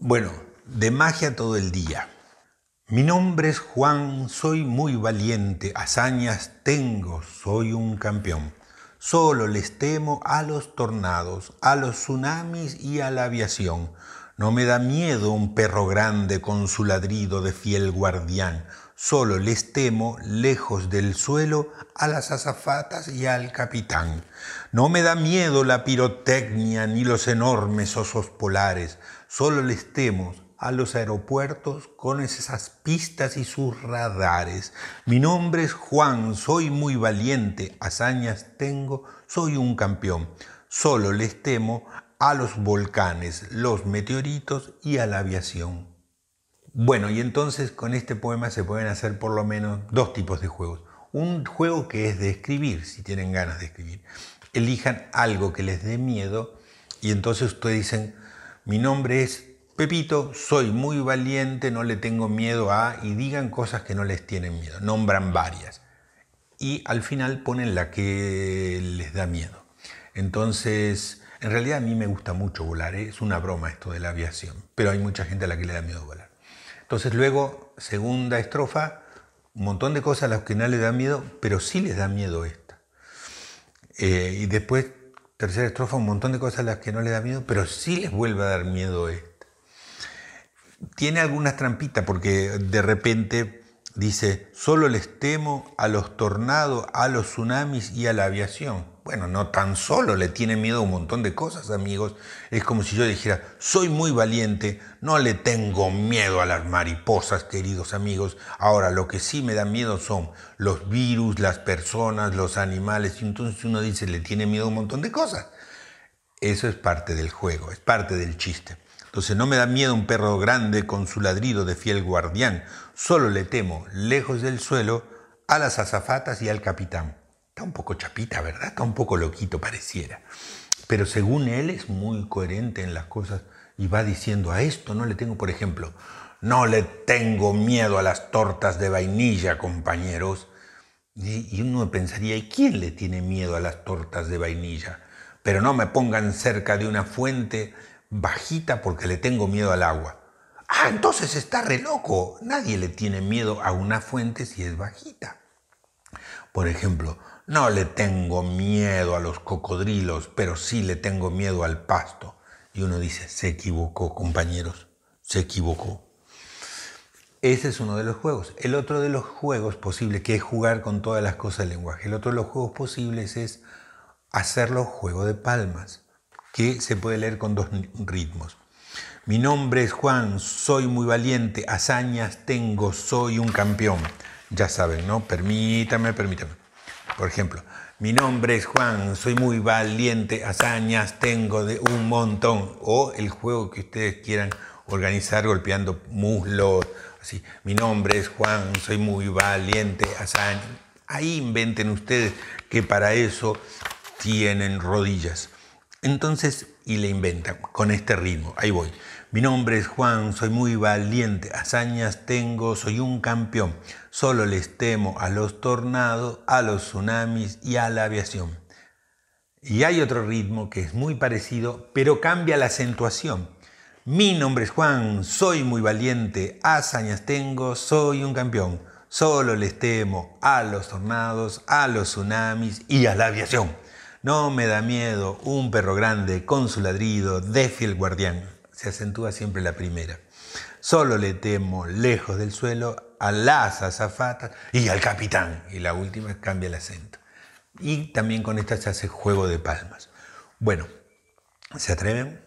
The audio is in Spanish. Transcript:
Bueno, de magia todo el día. Mi nombre es Juan, soy muy valiente, hazañas tengo, soy un campeón. Solo les temo a los tornados, a los tsunamis y a la aviación. No me da miedo un perro grande con su ladrido de fiel guardián. Solo les temo, lejos del suelo, a las azafatas y al capitán. No me da miedo la pirotecnia ni los enormes osos polares. Solo les temo a los aeropuertos con esas pistas y sus radares. Mi nombre es Juan, soy muy valiente, hazañas tengo, soy un campeón. Solo les temo a los volcanes, los meteoritos y a la aviación. Bueno, y entonces con este poema se pueden hacer por lo menos dos tipos de juegos. Un juego que es de escribir, si tienen ganas de escribir. Elijan algo que les dé miedo y entonces ustedes dicen, mi nombre es Pepito, soy muy valiente, no le tengo miedo a, y digan cosas que no les tienen miedo, nombran varias. Y al final ponen la que les da miedo. Entonces, en realidad a mí me gusta mucho volar, ¿eh? es una broma esto de la aviación, pero hay mucha gente a la que le da miedo volar. Entonces luego, segunda estrofa, un montón de cosas a las que no le da miedo, pero sí les da miedo esta. Eh, y después, tercera estrofa, un montón de cosas a las que no le da miedo, pero sí les vuelve a dar miedo esta. Tiene algunas trampitas porque de repente dice, solo les temo a los tornados, a los tsunamis y a la aviación. Bueno, no tan solo, le tiene miedo a un montón de cosas, amigos. Es como si yo dijera, soy muy valiente, no le tengo miedo a las mariposas, queridos amigos. Ahora, lo que sí me da miedo son los virus, las personas, los animales. Y entonces uno dice, le tiene miedo a un montón de cosas. Eso es parte del juego, es parte del chiste. Entonces no me da miedo un perro grande con su ladrido de fiel guardián. Solo le temo, lejos del suelo, a las azafatas y al capitán. Está un poco chapita, ¿verdad? Está un poco loquito, pareciera. Pero según él es muy coherente en las cosas y va diciendo a esto no le tengo, por ejemplo, no le tengo miedo a las tortas de vainilla, compañeros. Y uno pensaría, ¿y quién le tiene miedo a las tortas de vainilla? Pero no me pongan cerca de una fuente bajita porque le tengo miedo al agua. Ah, entonces está re loco. Nadie le tiene miedo a una fuente si es bajita. Por ejemplo, no le tengo miedo a los cocodrilos, pero sí le tengo miedo al pasto. Y uno dice, se equivocó, compañeros, se equivocó. Ese es uno de los juegos. El otro de los juegos posibles, que es jugar con todas las cosas del lenguaje, el otro de los juegos posibles es hacerlo juego de palmas, que se puede leer con dos ritmos. Mi nombre es Juan, soy muy valiente, hazañas tengo, soy un campeón. Ya saben, ¿no? Permítame, permítame. Por ejemplo, mi nombre es Juan, soy muy valiente, hazañas tengo de un montón. O el juego que ustedes quieran organizar golpeando muslos. Así, mi nombre es Juan, soy muy valiente, hazañas. Ahí inventen ustedes que para eso tienen rodillas. Entonces, y le inventa con este ritmo, ahí voy. Mi nombre es Juan, soy muy valiente, hazañas tengo, soy un campeón. Solo les temo a los tornados, a los tsunamis y a la aviación. Y hay otro ritmo que es muy parecido, pero cambia la acentuación. Mi nombre es Juan, soy muy valiente, hazañas tengo, soy un campeón. Solo les temo a los tornados, a los tsunamis y a la aviación. No me da miedo un perro grande con su ladrido de fiel guardián. Se acentúa siempre la primera. Solo le temo, lejos del suelo, a las azafatas y al capitán. Y la última cambia el acento. Y también con esta se hace juego de palmas. Bueno, ¿se atreven?